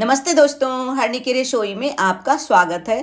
नमस्ते दोस्तों हरनी की रेशोई में आपका स्वागत है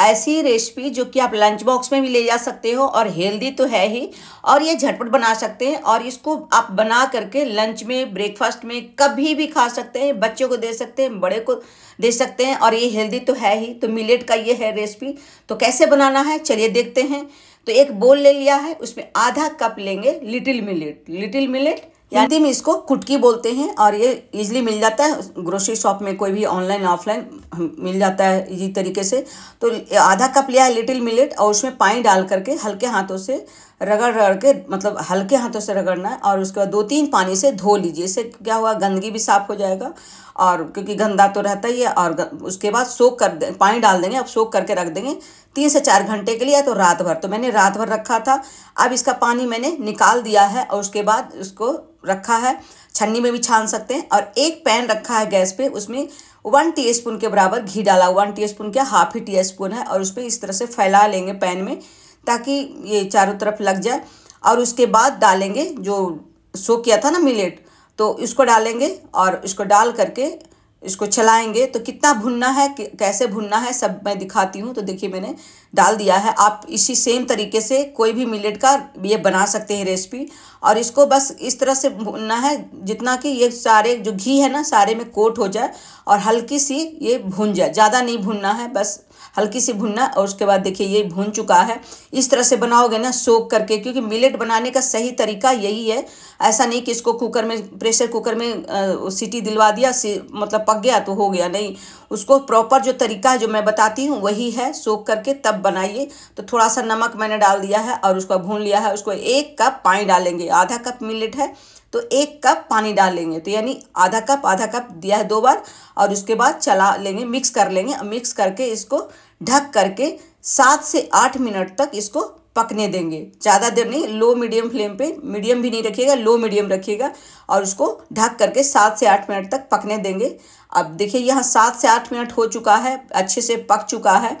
ऐसी रेसिपी जो कि आप लंच बॉक्स में भी ले जा सकते हो और हेल्दी तो है ही और ये झटपट बना सकते हैं और इसको आप बना करके लंच में ब्रेकफास्ट में कभी भी खा सकते हैं बच्चों को दे सकते हैं बड़े को दे सकते हैं और ये हेल्दी तो है ही तो मिलेट का ये है रेसिपी तो कैसे बनाना है चलिए देखते हैं तो एक बोल ले लिया है उसमें आधा कप लेंगे little millet little millet Hindi में इसको कुटकी बोलते हैं और ये इजीली मिल जाता है ग्रोसरी शॉप में कोई भी ऑनलाइन ऑफलाइन मिल जाता है इसी तरीके से तो आधा कप लिया है लिटिल मिलेट और उसमें पानी डाल करके हल्के हाथों से रगड़ रगड़ के मतलब हल्के हाथों से रगड़ना है और उसके बाद दो तीन पानी से धो लीजिए इससे क्या हुआ गंदगी भी साफ़ हो जाएगा और क्योंकि गंदा तो रहता ही है और उसके बाद सोख कर दे पानी डाल देंगे अब सोख करके रख देंगे तीन से चार घंटे के लिए तो रात भर तो मैंने रात भर रखा था अब इसका पानी मैंने निकाल दिया है और उसके बाद उसको रखा है छन्नी में भी छान सकते हैं और एक पैन रखा है गैस पे उसमें वन स्पून के बराबर घी डाला वन स्पून क्या हाफ ही स्पून है और उस पर इस तरह से फैला लेंगे पैन में ताकि ये चारों तरफ लग जाए और उसके बाद डालेंगे जो सो किया था ना मिलेट तो इसको डालेंगे और इसको डाल करके इसको चलाएंगे तो कितना भुनना है कैसे भुनना है सब मैं दिखाती हूँ तो देखिए मैंने डाल दिया है आप इसी सेम तरीके से कोई भी मिलेट का ये बना सकते हैं रेसिपी और इसको बस इस तरह से भुनना है जितना कि ये सारे जो घी है ना सारे में कोट हो जाए और हल्की सी ये भुन जाए ज़्यादा नहीं भुनना है बस हल्की सी भुनना और उसके बाद देखिए ये भुन चुका है इस तरह से बनाओगे ना सोख करके क्योंकि मिलेट बनाने का सही तरीका यही है ऐसा नहीं कि इसको कुकर में प्रेशर कुकर में आ, सीटी दिलवा दिया मतलब पक गया तो हो गया नहीं उसको प्रॉपर जो तरीका है जो मैं बताती हूँ वही है सोख करके तब बनाइए तो थोड़ा सा नमक मैंने डाल दिया है और उसको भून लिया है उसको एक कप पानी डालेंगे आधा कप मिलेट है तो एक कप पानी डाल लेंगे तो यानी आधा कप आधा कप दिया है दो बार और उसके बाद चला लेंगे मिक्स कर लेंगे मिक्स करके इसको ढक करके सात से आठ मिनट तक इसको पकने देंगे ज़्यादा देर नहीं लो मीडियम फ्लेम पे मीडियम भी नहीं रखिएगा लो मीडियम रखिएगा और उसको ढक करके सात से आठ मिनट तक पकने देंगे अब देखिए यहाँ सात से आठ मिनट हो चुका है अच्छे से पक चुका है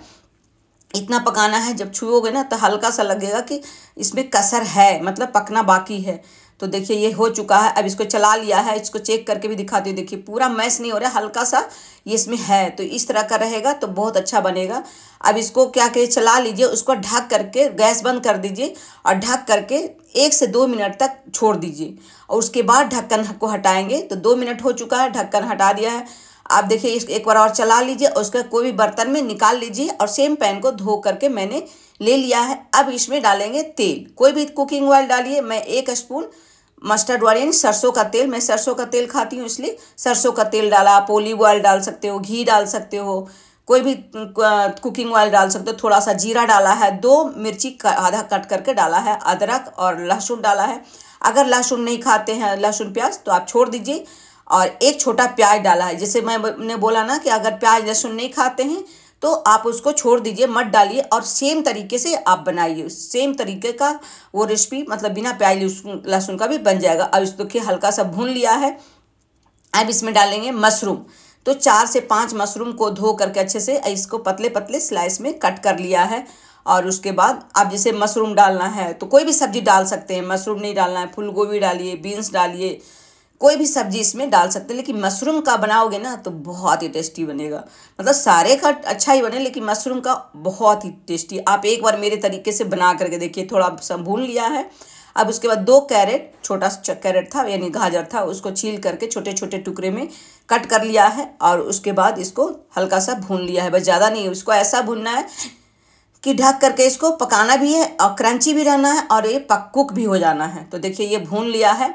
इतना पकाना है जब छुओगे ना तो हल्का सा लगेगा कि इसमें कसर है मतलब पकना बाकी है तो देखिए ये हो चुका है अब इसको चला लिया है इसको चेक करके भी दिखाती हूँ देखिए पूरा मैश नहीं हो रहा हल्का सा ये इसमें है तो इस तरह का रहेगा तो बहुत अच्छा बनेगा अब इसको क्या करिए चला लीजिए उसको ढक करके गैस बंद कर दीजिए और ढक करके एक से दो मिनट तक छोड़ दीजिए और उसके बाद ढक्कन को हटाएंगे तो दो मिनट हो चुका है ढक्कन हटा दिया है आप देखिए इस एक बार और चला लीजिए और उसका कोई भी बर्तन में निकाल लीजिए और सेम पैन को धो करके मैंने ले लिया है अब इसमें डालेंगे तेल कोई भी कुकिंग ऑयल डालिए मैं एक स्पून मस्टर्ड वाली यानी सरसों का तेल मैं सरसों का तेल खाती हूँ इसलिए सरसों का तेल डाला आप ओलिव ऑयल डाल सकते हो घी डाल सकते हो कोई भी कुकिंग ऑयल डाल सकते हो थोड़ा सा जीरा डाला है दो मिर्ची आधा कट करके डाला है अदरक और लहसुन डाला है अगर लहसुन नहीं खाते हैं लहसुन प्याज तो आप छोड़ दीजिए और एक छोटा प्याज डाला है जैसे मैंने बोला ना कि अगर प्याज लहसुन नहीं खाते हैं तो आप उसको छोड़ दीजिए मत डालिए और सेम तरीके से आप बनाइए सेम तरीके का वो रेसिपी मतलब बिना प्याज लहसुन का भी बन जाएगा अब इस तो हल्का सा भून लिया है अब इसमें डालेंगे मशरूम तो चार से पाँच मशरूम को धो करके अच्छे से इसको पतले पतले स्लाइस में कट कर लिया है और उसके बाद आप जैसे मशरूम डालना है तो कोई भी सब्जी डाल सकते हैं मशरूम नहीं डालना है फूल गोभी डालिए बीन्स डालिए कोई भी सब्जी इसमें डाल सकते हैं लेकिन मशरूम का बनाओगे ना तो बहुत ही टेस्टी बनेगा मतलब सारे का अच्छा ही बने लेकिन मशरूम का बहुत ही टेस्टी आप एक बार मेरे तरीके से बना करके देखिए थोड़ा सा भून लिया है अब उसके बाद दो कैरेट छोटा सा कैरेट था यानी गाजर था उसको छील करके छोटे छोटे टुकड़े में कट कर लिया है और उसके बाद इसको हल्का सा भून लिया है बस ज़्यादा नहीं उसको ऐसा भूनना है कि ढक करके इसको पकाना भी है और क्रंची भी रहना है और ये पक कुक भी हो जाना है तो देखिए ये भून लिया है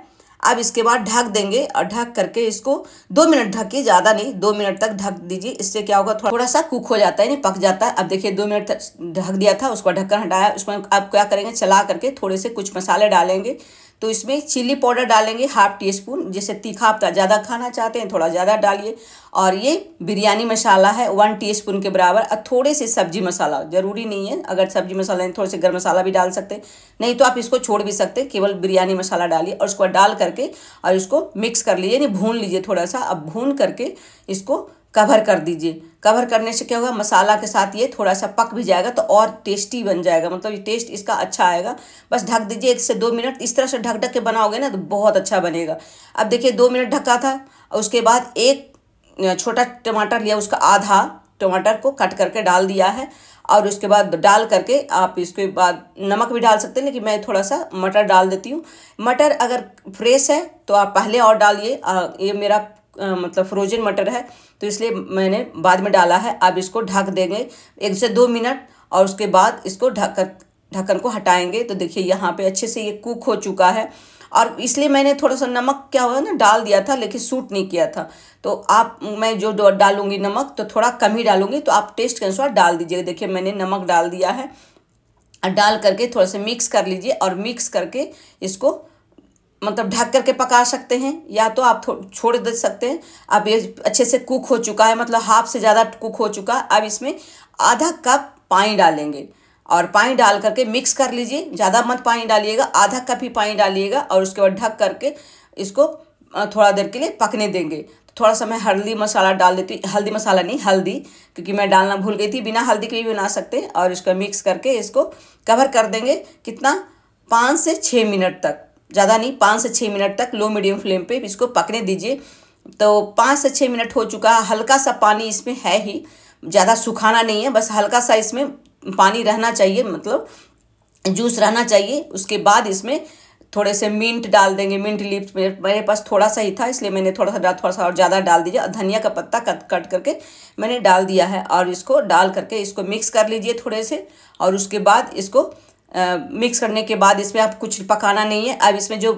अब इसके बाद ढक देंगे और ढक करके इसको दो मिनट ढकिए ज़्यादा नहीं दो मिनट तक ढक दीजिए इससे क्या होगा थोड़ा थोड़ा सा कुक हो जाता है नहीं पक जाता है अब देखिए दो मिनट तक ढक दिया था उसको ढक्कन हटाया उसमें आप क्या करेंगे चला करके थोड़े से कुछ मसाले डालेंगे तो इसमें चिल्ली पाउडर डालेंगे हाफ टी स्पून जैसे तीखा आप ज़्यादा खाना चाहते हैं थोड़ा ज़्यादा डालिए और ये बिरयानी मसाला है वन टी स्पून के बराबर और थोड़े से सब्जी मसाला ज़रूरी नहीं है अगर सब्जी मसाला नहीं थोड़े से गर्म मसाला भी डाल सकते नहीं तो आप इसको छोड़ भी सकते केवल बिरयानी मसाला डालिए और उसको डाल करके और इसको मिक्स कर लीजिए यानी भून लीजिए थोड़ा सा अब भून करके इसको कवर कर दीजिए कवर करने से क्या होगा मसाला के साथ ये थोड़ा सा पक भी जाएगा तो और टेस्टी बन जाएगा मतलब ये टेस्ट इसका अच्छा आएगा बस ढक दीजिए एक से दो मिनट इस तरह से ढक ढक के बनाओगे ना तो बहुत अच्छा बनेगा अब देखिए दो मिनट ढका था और उसके बाद एक छोटा टमाटर लिया उसका आधा टमाटर को कट करके डाल दिया है और उसके बाद डाल करके आप इसके बाद नमक भी डाल सकते हैं लेकिन मैं थोड़ा सा मटर डाल देती हूँ मटर अगर फ्रेश है तो आप पहले और डालिए ये मेरा मतलब फ्रोजन मटर है तो इसलिए मैंने बाद में डाला है अब इसको ढक देंगे एक से दो मिनट और उसके बाद इसको ढक ढक्कन को हटाएंगे तो देखिए यहाँ पे अच्छे से ये कुक हो चुका है और इसलिए मैंने थोड़ा सा नमक क्या हुआ ना डाल दिया था लेकिन सूट नहीं किया था तो आप मैं जो डालूंगी नमक तो थोड़ा कम ही डालूंगी तो आप टेस्ट के अनुसार डाल दीजिएगा देखिए मैंने नमक डाल दिया है और डाल करके थोड़ा सा मिक्स कर लीजिए और मिक्स करके इसको मतलब ढक करके पका सकते हैं या तो आप छोड़ दे सकते हैं अब ये अच्छे से कुक हो चुका है मतलब हाफ से ज़्यादा कुक हो चुका है अब इसमें आधा कप पानी डालेंगे और पानी डाल करके मिक्स कर लीजिए ज़्यादा मत पानी डालिएगा आधा कप ही पानी डालिएगा और उसके बाद ढक करके इसको थोड़ा देर के लिए पकने देंगे तो थोड़ा सा मैं हल्दी मसाला डाल देती हल्दी मसाला नहीं हल्दी क्योंकि मैं डालना भूल गई थी बिना हल्दी के भी बना सकते और इसको मिक्स करके इसको कवर कर देंगे कितना पाँच से छः मिनट तक ज़्यादा नहीं पाँच से छः मिनट तक लो मीडियम फ्लेम पे इसको पकने दीजिए तो पाँच से छः मिनट हो चुका है हल्का सा पानी इसमें है ही ज़्यादा सुखाना नहीं है बस हल्का सा इसमें पानी रहना चाहिए मतलब जूस रहना चाहिए उसके बाद इसमें थोड़े से मिंट डाल देंगे मिंट में मेरे पास थोड़ा सा ही था इसलिए मैंने थोड़ा सा थोड़ा सा और ज़्यादा डाल दिया धनिया का पत्ता कट कट करके मैंने डाल दिया है और इसको डाल करके इसको मिक्स कर लीजिए थोड़े से और उसके बाद इसको मिक्स करने के बाद इसमें आप कुछ पकाना नहीं है अब इसमें जो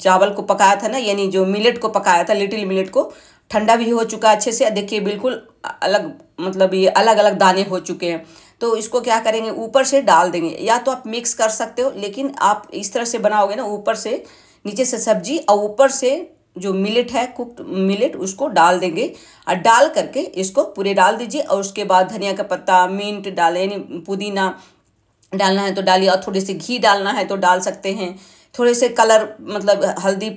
चावल को पकाया था ना यानी जो मिलेट को पकाया था लिटिल मिलेट को ठंडा भी हो चुका अच्छे से देखिए बिल्कुल अलग मतलब ये अलग अलग दाने हो चुके हैं तो इसको क्या करेंगे ऊपर से डाल देंगे या तो आप मिक्स कर सकते हो लेकिन आप इस तरह से बनाओगे ना ऊपर से नीचे से सब्जी और ऊपर से जो मिलेट है कुक्ड मिलेट उसको डाल देंगे और डाल करके इसको पूरे डाल दीजिए और उसके बाद धनिया का पत्ता मिंट डाल यानी पुदीना डालना है तो डालिए और थोड़ी सी घी डालना है तो डाल सकते हैं थोड़े से कलर मतलब हल्दी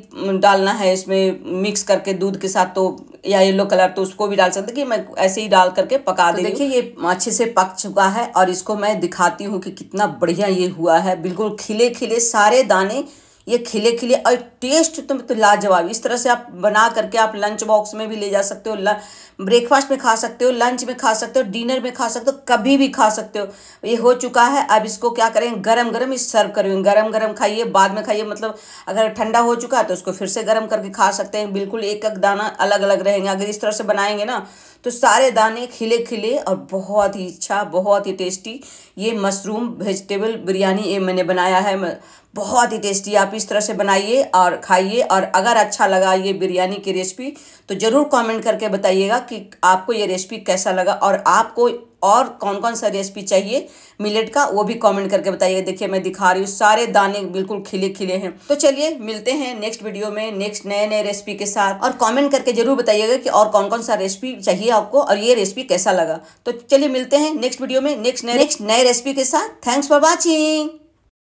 डालना है इसमें मिक्स करके दूध के साथ तो या येलो कलर तो उसको भी डाल सकते कि मैं ऐसे ही डाल करके पका तो देखिए ये अच्छे से पक चुका है और इसको मैं दिखाती हूँ कि कितना बढ़िया ये हुआ है बिल्कुल खिले खिले सारे दाने ये खिले खिले और टेस्ट तो, तो लाजवाब इस तरह से आप बना करके आप लंच बॉक्स में भी ले जा सकते हो ब्रेकफास्ट में खा सकते हो लंच में खा सकते हो डिनर में खा सकते हो कभी भी खा सकते हो ये हो चुका है अब इसको क्या करें गरम गरम इस सर्व करेंगे गरम गरम खाइए बाद में खाइए मतलब अगर ठंडा हो चुका है तो उसको फिर से गर्म करके खा सकते हैं बिल्कुल एक एक दाना अलग अलग रहेंगे अगर इस तरह से बनाएंगे ना तो सारे दाने खिले खिले और बहुत ही अच्छा बहुत ही टेस्टी ये मशरूम वेजिटेबल बिरयानी ये मैंने बनाया है बहुत ही टेस्टी आप इस तरह से बनाइए और खाइए और अगर अच्छा लगा ये बिरयानी की रेसिपी तो ज़रूर कमेंट करके बताइएगा कि आपको ये रेसिपी कैसा लगा और आपको और कौन कौन सा रेसिपी चाहिए मिलेट का वो भी कमेंट करके बताइए देखिए मैं दिखा रही हूँ सारे दाने बिल्कुल खिले खिले हैं तो चलिए मिलते हैं नेक्स्ट वीडियो में नेक्स्ट नए नए रेसिपी के साथ और कमेंट करके जरूर बताइएगा कि और कौन कौन सा रेसिपी चाहिए आपको और ये रेसिपी कैसा लगा तो चलिए मिलते हैं नेक्स्ट वीडियो में नेक्स्ट नए नेक्स्ट नए रेसिपी के साथ थैंक्स फॉर वॉचिंग